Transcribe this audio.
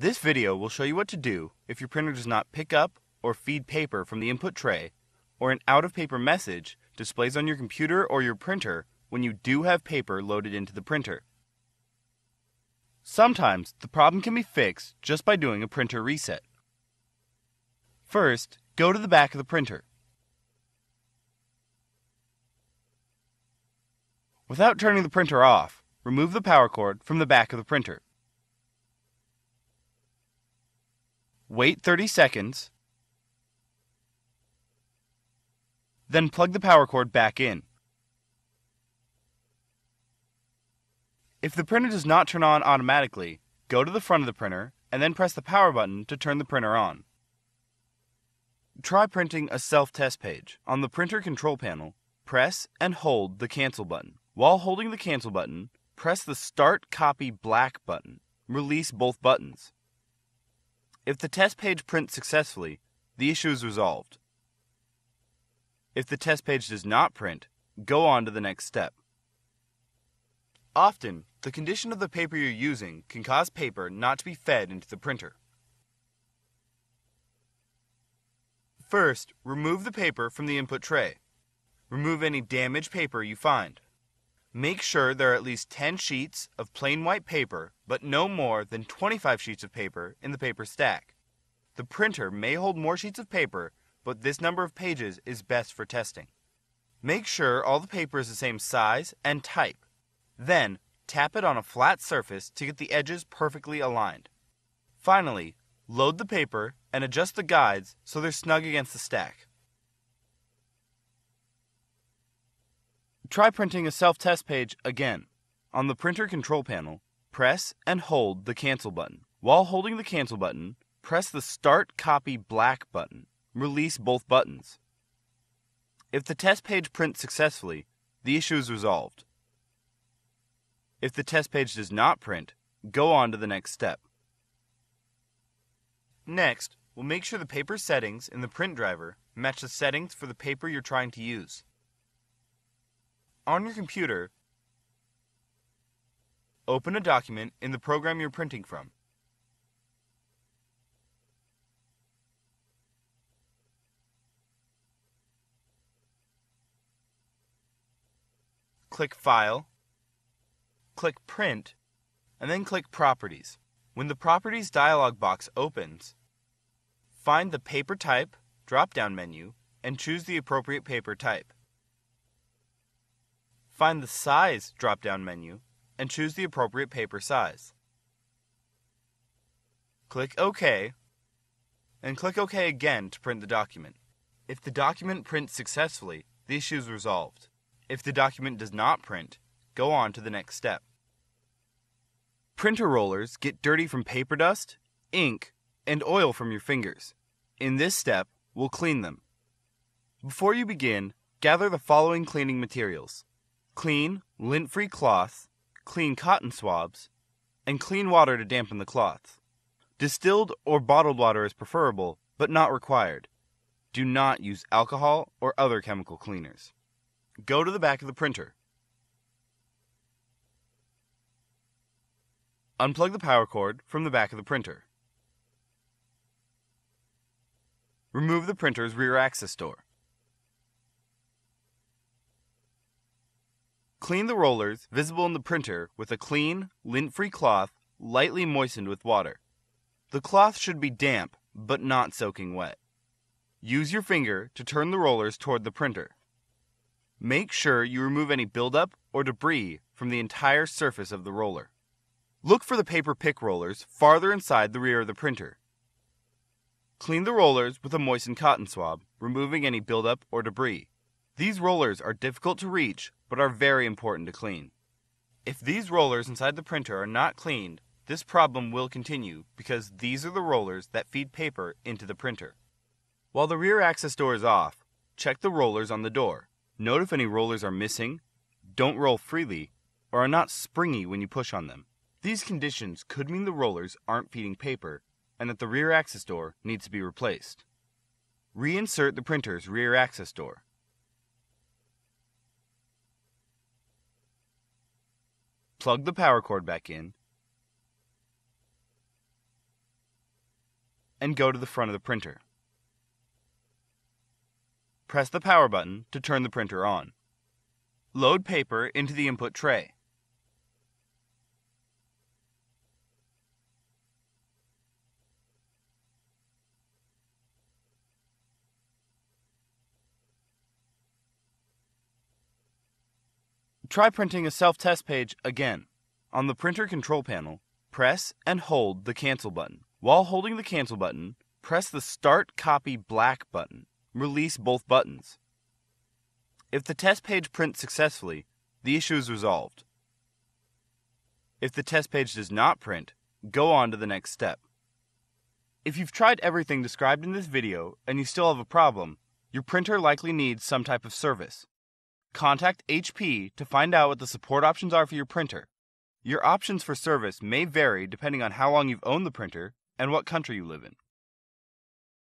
This video will show you what to do if your printer does not pick up or feed paper from the input tray, or an out-of-paper message displays on your computer or your printer when you do have paper loaded into the printer. Sometimes the problem can be fixed just by doing a printer reset. First, go to the back of the printer. Without turning the printer off, remove the power cord from the back of the printer. wait 30 seconds, then plug the power cord back in. If the printer does not turn on automatically, go to the front of the printer and then press the power button to turn the printer on. Try printing a self-test page. On the printer control panel, press and hold the cancel button. While holding the cancel button, press the Start Copy Black button. Release both buttons. If the test page prints successfully, the issue is resolved. If the test page does not print, go on to the next step. Often, the condition of the paper you're using can cause paper not to be fed into the printer. First, remove the paper from the input tray. Remove any damaged paper you find. Make sure there are at least 10 sheets of plain white paper, but no more than 25 sheets of paper in the paper stack. The printer may hold more sheets of paper, but this number of pages is best for testing. Make sure all the paper is the same size and type. Then, tap it on a flat surface to get the edges perfectly aligned. Finally, load the paper and adjust the guides so they're snug against the stack. Try printing a self-test page again. On the printer control panel, press and hold the cancel button. While holding the cancel button, press the Start Copy Black button. Release both buttons. If the test page prints successfully, the issue is resolved. If the test page does not print, go on to the next step. Next, we'll make sure the paper settings in the print driver match the settings for the paper you're trying to use. On your computer, open a document in the program you're printing from. Click File, click Print, and then click Properties. When the Properties dialog box opens, find the Paper Type drop-down menu and choose the appropriate paper type. Find the Size drop-down menu and choose the appropriate paper size. Click OK, and click OK again to print the document. If the document prints successfully, the issue is resolved. If the document does not print, go on to the next step. Printer rollers get dirty from paper dust, ink, and oil from your fingers. In this step, we'll clean them. Before you begin, gather the following cleaning materials clean, lint-free cloth, clean cotton swabs, and clean water to dampen the cloths. Distilled or bottled water is preferable, but not required. Do not use alcohol or other chemical cleaners. Go to the back of the printer. Unplug the power cord from the back of the printer. Remove the printer's rear access door. Clean the rollers visible in the printer with a clean, lint-free cloth lightly moistened with water. The cloth should be damp, but not soaking wet. Use your finger to turn the rollers toward the printer. Make sure you remove any buildup or debris from the entire surface of the roller. Look for the paper pick rollers farther inside the rear of the printer. Clean the rollers with a moistened cotton swab, removing any buildup or debris. These rollers are difficult to reach, but are very important to clean. If these rollers inside the printer are not cleaned, this problem will continue because these are the rollers that feed paper into the printer. While the rear access door is off, check the rollers on the door. Note if any rollers are missing, don't roll freely, or are not springy when you push on them. These conditions could mean the rollers aren't feeding paper and that the rear access door needs to be replaced. Reinsert the printer's rear access door. plug the power cord back in, and go to the front of the printer. Press the power button to turn the printer on. Load paper into the input tray. Try printing a self-test page again. On the printer control panel, press and hold the cancel button. While holding the cancel button, press the Start Copy Black button. Release both buttons. If the test page prints successfully, the issue is resolved. If the test page does not print, go on to the next step. If you've tried everything described in this video and you still have a problem, your printer likely needs some type of service. Contact HP to find out what the support options are for your printer. Your options for service may vary depending on how long you've owned the printer and what country you live in.